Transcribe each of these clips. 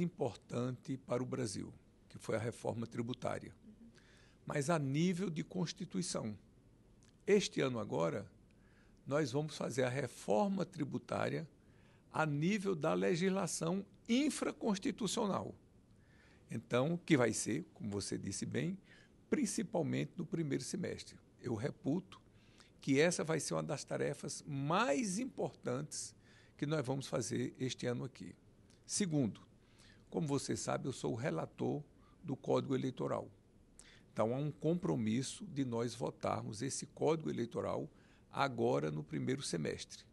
importante para o Brasil, que foi a reforma tributária. Mas a nível de Constituição. Este ano agora, nós vamos fazer a reforma tributária a nível da legislação infraconstitucional. Então, que vai ser, como você disse bem, principalmente no primeiro semestre. Eu reputo que essa vai ser uma das tarefas mais importantes que nós vamos fazer este ano aqui. Segundo, como você sabe, eu sou o relator do Código Eleitoral. Então há um compromisso de nós votarmos esse Código Eleitoral agora no primeiro semestre.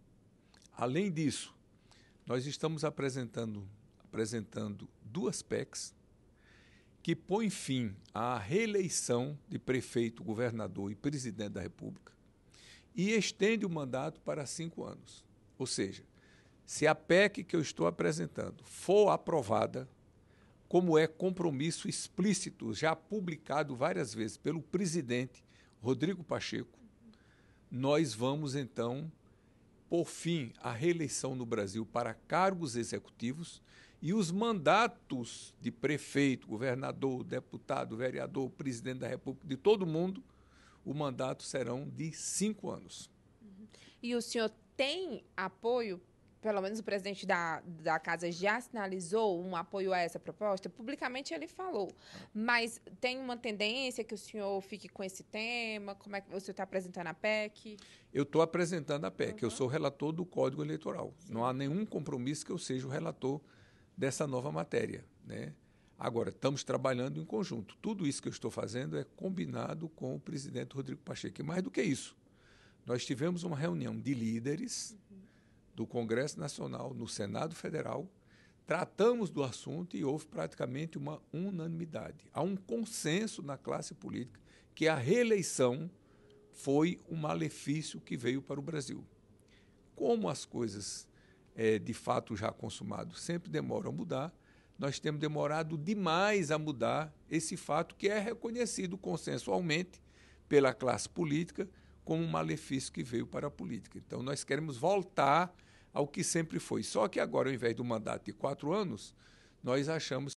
Além disso, nós estamos apresentando, apresentando duas PECs que põem fim à reeleição de prefeito, governador e presidente da República e estende o mandato para cinco anos. Ou seja, se a PEC que eu estou apresentando for aprovada, como é compromisso explícito, já publicado várias vezes pelo presidente Rodrigo Pacheco, nós vamos então por fim a reeleição no Brasil para cargos executivos e os mandatos de prefeito, governador, deputado, vereador, presidente da República, de todo mundo, o mandato serão de cinco anos. E o senhor tem apoio pelo menos o presidente da, da casa já sinalizou um apoio a essa proposta, publicamente ele falou. Mas tem uma tendência que o senhor fique com esse tema? Como é que o senhor está apresentando a PEC? Eu estou apresentando a PEC. Uhum. Eu sou relator do Código Eleitoral. Sim. Não há nenhum compromisso que eu seja o relator dessa nova matéria. Né? Agora, estamos trabalhando em conjunto. Tudo isso que eu estou fazendo é combinado com o presidente Rodrigo Pacheco. E mais do que isso, nós tivemos uma reunião de líderes uhum do Congresso Nacional no Senado Federal, tratamos do assunto e houve praticamente uma unanimidade. Há um consenso na classe política que a reeleição foi um malefício que veio para o Brasil. Como as coisas é, de fato já consumadas sempre demoram a mudar, nós temos demorado demais a mudar esse fato que é reconhecido consensualmente pela classe política como um malefício que veio para a política. Então, nós queremos voltar ao que sempre foi. Só que agora, ao invés do mandato de quatro anos, nós achamos